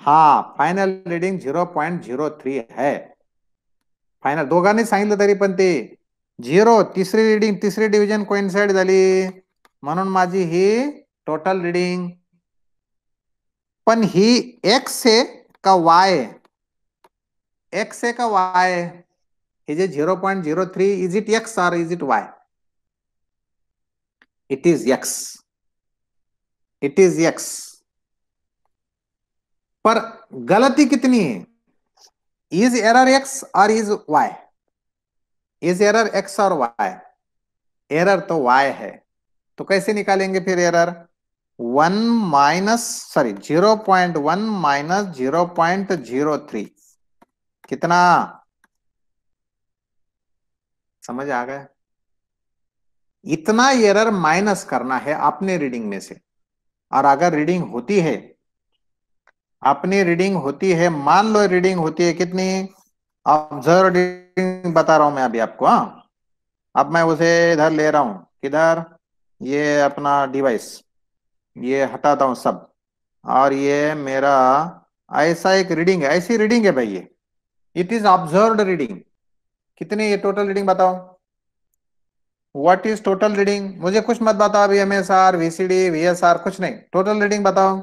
हाँ final reading zero point zero three है फाइनल दो सांगितलं तरी पी जीरो तीसरी रीडिंग तीसरी डिविजन को झाली म्हणून माझी ही टोटल रीडिंग पन ही एक्स आहे का वाय एक्स आहे का वाय इज जे zero point zero three is it X R is it Y it is X it is X पर गलती कितनी है इज एरर एक्स और is Y is error X और वाई एरर तो वाई है तो कैसे निकालेंगे फिर error one minus sorry point minus three कितना समझ आ गया इतना एरर माइनस करना है अपने रीडिंग में से और अगर रीडिंग होती है अपनी रीडिंग होती है मान लो रीडिंग होती है कितनी ऑब्जर्व रीडिंग बता रहा हूं मैं अभी आपको हाँ अब मैं उसे इधर ले रहा हूं किधर ये अपना डिवाइस ये हटाता हूं सब और ये मेरा ऐसा एक रीडिंग है ऐसी रीडिंग है भाई ये इट इज ऑब्जर्व रीडिंग कितनी ये टोटल रीडिंग बताओ व्हाट इज टोटल रीडिंग मुझे कुछ मत बताओ अभी M S R VCD R कुछ नहीं टोटल रीडिंग बताओ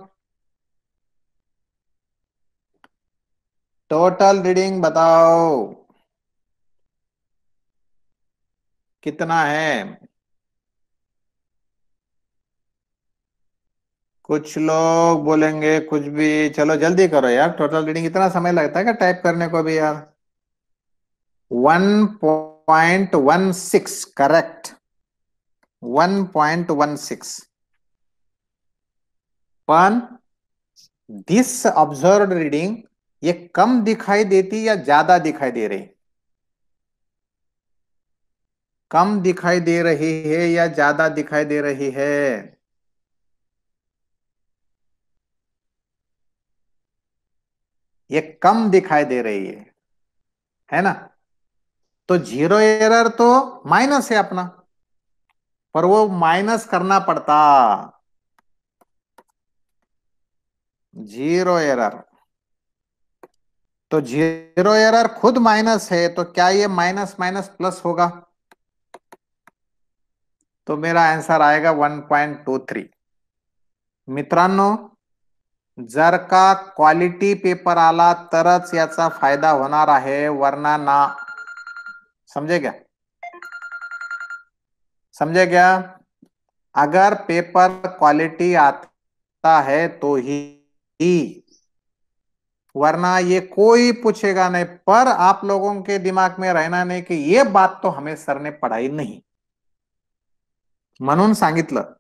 टोटल रीडिंग बताओ कितना है कुछ लोग बोलेंगे कुछ भी चलो जल्दी करो यार टोटल रीडिंग इतना समय लगता है क्या टाइप करने को भी यार 1.16 करेक्ट 1.16 पन दिस ऑब्जर्व रीडिंग ये कम दिखाई देती या ज्यादा दिखाई दे रही कम दिखाई दे रही है या ज्यादा दिखाई दे रही है ये कम दिखाई दे रही है है ना तो जीरो एरर तो माइनस है अपना पर वो माइनस करना पड़ता जीरो एरर तो जीरो एरर खुद माइनस है तो क्या ये माइनस माइनस प्लस होगा तो मेरा आंसर आएगा 1.23 मित्रों जर का क्वालिटी पेपर आला तरच याचा फायदा होणार आहे वरना ना समझे क्या समझे क्या अगर पेपर क्वालिटी आता है तो ही, ही वरना ये कोई पूछेगा नहीं पर आप लोगों के दिमाग में रहना नहीं कि ये बात तो हमें सर ने पढ़ाई नहीं मनुन सांगितलं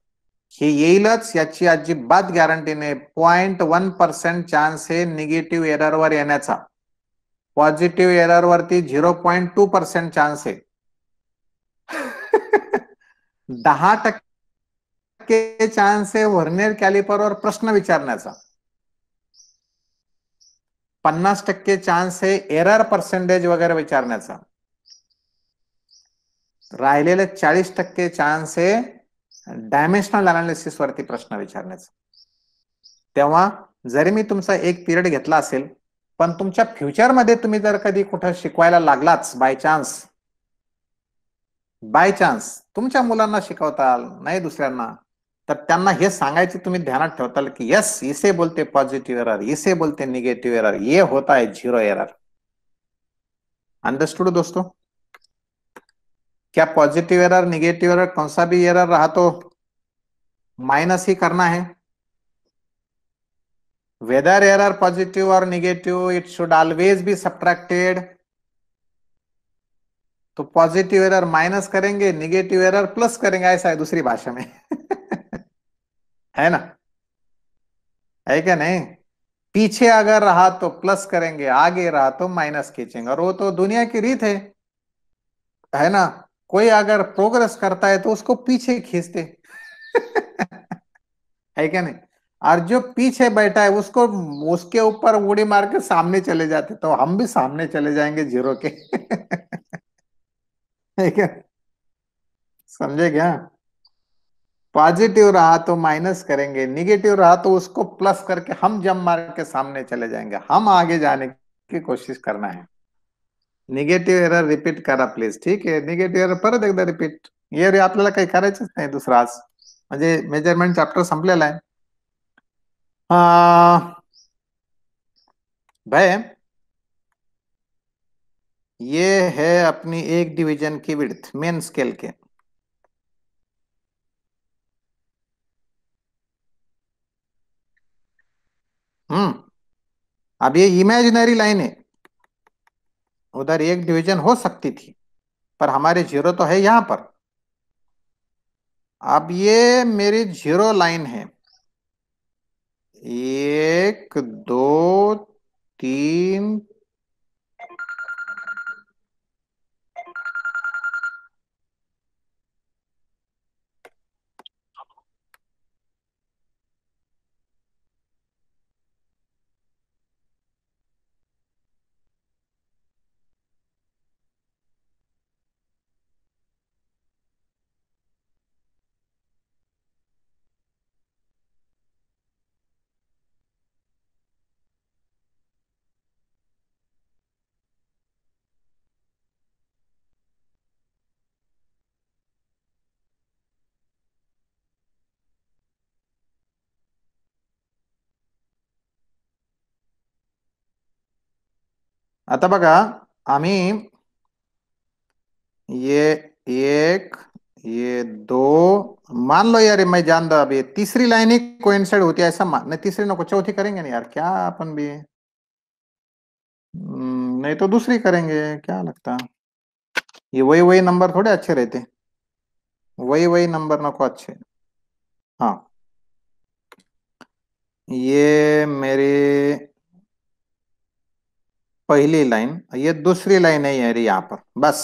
हे येईलच याची अजिबात नाही पॉइंट वन पर्सेंट चान्स हे निगेटिव्ह एरर वर येण्याचा पॉझिटिव्ह एरर वरती zero point two percent chance आहे दहा टक्के चान्स आहे व्हर्नेर वर प्रश्न विचारण्याचा पन्नास टक्के चान्स आहे एरर पर्सेंटेज वगैरे विचारण्याचा राहिलेले चाळीस टक्के चान्स आहे डायमेन्शनल अनालिसिस वरती प्रश्न विचारण्याचा तेव्हा जरी मी तुमचा एक पिरियड घेतला असेल पण तुमच्या फ्युचरमध्ये तुम्ही जर कधी कुठं शिकवायला लागलाच बाय चान्स बाय चान्स तुमच्या मुलांना शिकवताल नाही दुसऱ्यांना तर त्यांना हे सांगायचे तुम्ही ध्यानात ठेवताल की यस इसे बोलते पॉझिटिव्ह एरर इसे बोलते निगेटिव्ह एरर ये होता है झिरो एरर अंडरस्टूड दोस्तों क्या पॉजिटिव एरर निगेटिव एरर कौन सा भी एरर रहा तो माइनस ही करना है वेदर एरर पॉजिटिव और negative it should always be subtracted तो पॉजिटिव एरर माइनस करेंगे निगेटिव एरर प्लस करेंगे ऐसा है दूसरी भाषा में है ना है क्या नहीं पीछे अगर रहा तो प्लस करेंगे आगे रहा तो माइनस खींचेंगे और वो तो दुनिया की रीत है है ना कोई अगर प्रोग्रेस करता है तो उसको पीछे खींचते है क्या नहीं और जो पीछे बैठा है उसको उसके ऊपर उड़ी मार के सामने चले जाते तो हम भी सामने चले जाएंगे जीरो के समझे क्या पॉजिटिव रहा तो माइनस करेंगे निगेटिव रहा तो उसको प्लस करके हम जम मार के सामने चले जाएंगे हम आगे जाने की कोशिश करना है निगेटिव एरर रिपीट करा प्लीज ठीक है निगेटिव एरर पर एक रिपीट ये अपने नहीं दुसरा आज मेजरमेंट चैप्टर संपले है भाई ये है अपनी एक डिवीजन की विड़थ मेन स्केल के हम्म अब ये इमेजिनरी लाइन है उधर एक डिवीजन हो सकती थी पर हमारे जीरो तो है यहां पर अब ये मेरी जीरो लाइन है एक दो तीन आता बघा आम्ही ये एक ये दो मान लो यार मैं जान दो अब ये तीसरी लाइन ही कोइंसाइड होती है ऐसा मान नहीं तीसरी ना को चौथी करेंगे नहीं यार क्या अपन भी हम्म, नहीं तो दूसरी करेंगे क्या लगता ये वही वही नंबर थोड़े अच्छे रहते वही वही नंबर ना को अच्छे हाँ ये मेरे पहली लाइन ये दूसरी लाइन है यार यहाँ पर बस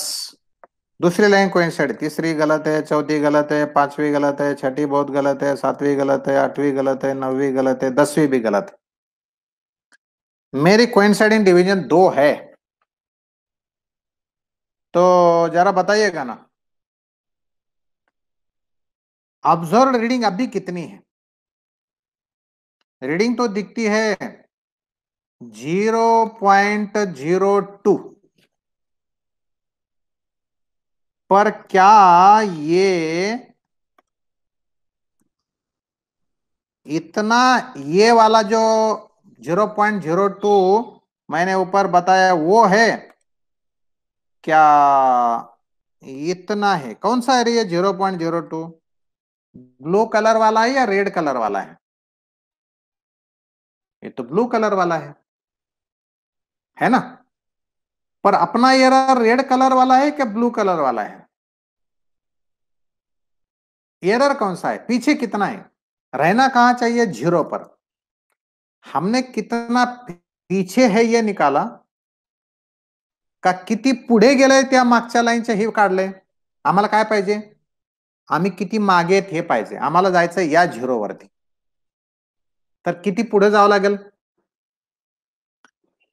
दूसरी लाइन को इंसर्ट तीसरी गलत है चौथी गलत है पांचवी गलत है छठी बहुत गलत है सातवीं गलत है आठवीं गलत है नौवीं गलत है दसवीं भी गलत है मेरी कोइंसाइडिंग डिवीजन दो है तो जरा बताइएगा ना ऑब्जर्व रीडिंग अभी कितनी है रीडिंग तो दिखती है जीरो पॉइंट जीरो टू पर क्या ये इतना ये वाला जो जीरो पॉइंट जीरो टू मैंने ऊपर बताया वो है क्या इतना है कौन सा है ये zero point zero two blue colour वाला है या रेड कलर वाला है ये तो ब्लू कलर वाला है है ना पर अपना ये रेड कलर वाला है क्या ब्लू कलर वाला है एरर कौन सा है पीछे कितना है रहना कहाँ चाहिए जीरो पर हमने कितना पीछे है ये निकाला का किती पुढे गेल त्या मागच्या लाईनचे हे काढले आम्हाला काय पाहिजे आम्ही किती मागे हे पाहिजे आम्हाला जायचं या तर किती पुढे जावं लागेल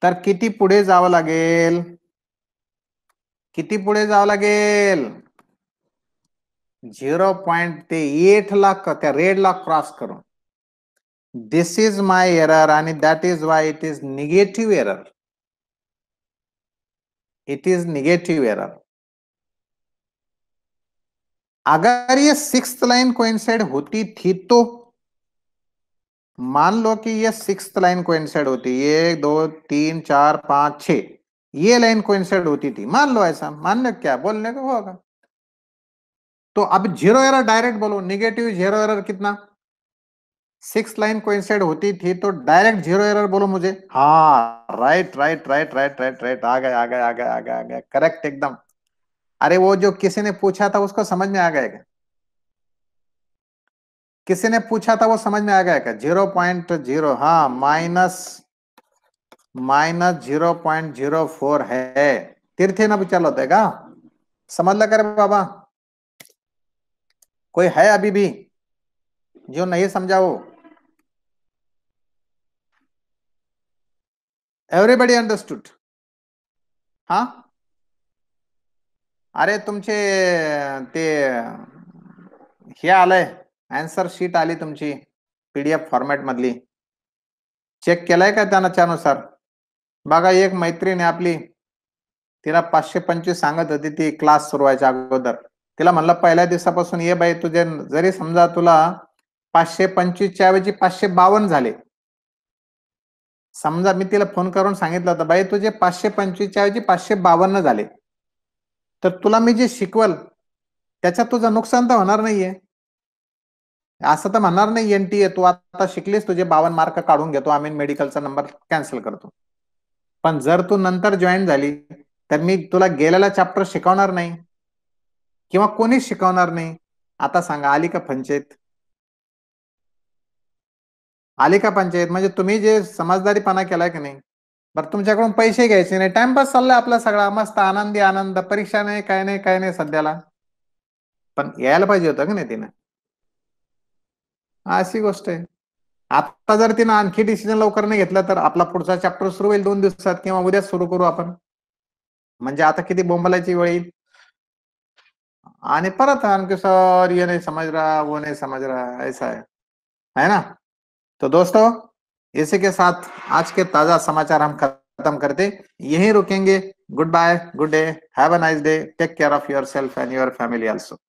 तर किती पुढे जावं लागेल किती पुढे जावं लागेल झिरो पॉइंट ते एट ला त्या रेड ला क्रॉस करून दिस इज माय एरर आणि that is why it is negative error it is negative error अगर ये सिक्स लाइन कोइंसाइड होती थी तो मान लो कि ये सिक्स लाइन कोइंसाइड होती है एक दो तीन चार पांच छ ये लाइन कोइंसाइड होती थी मान लो ऐसा लो क्या बोलने का होगा तो अब जीरो एरर डायरेक्ट बोलो निगेटिव जीरो एरर कितना सिक्स लाइन को कोइंसाइड होती थी तो डायरेक्ट जीरो एरर बोलो मुझे हाँ right right right right right right आ गए आ गए आ गए आ गए आ गए करेक्ट एकदम अरे वो जो किसी ने पूछा था उसको समझ में आ गया किसी ने पूछा था वो समझ में आ गया क्या जीरो पॉइंट जीरो हाँ minus minus zero point zero four है तीर्थी ना भी चलो देगा समझ लगा बाबा कोई है अभी भी जो नहीं समझा वो एवरीबडी अंडरस्टूड हा अरे तुम्हें आल आन्सर शीट आली तुमची पीडीएफ फॉर्मॅट मधली चेक केलाय का त्या त्यानुसार बघा एक मैत्रीण आहे आपली तिला पाचशे पंचवीस सांगत होती ती क्लास सुरू व्हायच्या अगोदर तिला म्हणलं पहिल्या दिवसापासून ये बाई तुझे जरी समजा तुला पाचशे पंचवीसच्या ऐवजी पाचशे बावन्न झाले समजा मी तिला फोन करून सांगितलं होतं बाई तुझे पाचशे पंचवीसच्या ऐवजी पाचशे बावन्न झाले तर तुला मी जे शिकवल त्याच्यात तुझं नुकसान तर होणार नाहीये असं तर म्हणणार नाही एन टी तू आता शिकलीस तुझे बावन मार्क काढून घेतो आम्ही मेडिकलचा नंबर कॅन्सल करतो पण जर तू नंतर जॉईन झाली तर मी तुला गेलेला चॅप्टर शिकवणार नाही किंवा कोणीच शिकवणार नाही आता सांगा आली का पंचायत आली का पंचायत म्हणजे तुम्ही जे समजदारीपणा केलाय की नाही बरं तुमच्याकडून पैसे घ्यायचे नाही टाइमपास चाललाय आपला सगळा मस्त आनंदी आनंद परीक्षा नाही काय नाही काय नाही सध्याला पण यायला पाहिजे होतं का नाही तिनं अशी गोष्ट आहे आता जर तिनं आणखी डिसिजन लवकर नाही घेतला तर आपला पुढचा चॅप्टर सुरू होईल दोन दिवसात किंवा उद्या सुरू करू आपण म्हणजे आता किती बोंबलायची वेळ येईल आणि परत आणखी सर ये नाही समज रहा वो नाही समज रहा ऐसा है है ना तो दोस्तों इसी के साथ आज के ताजा समाचार हम खत्म करते यहीं रुकेंगे goodbye good day have a nice day take care of yourself and your family also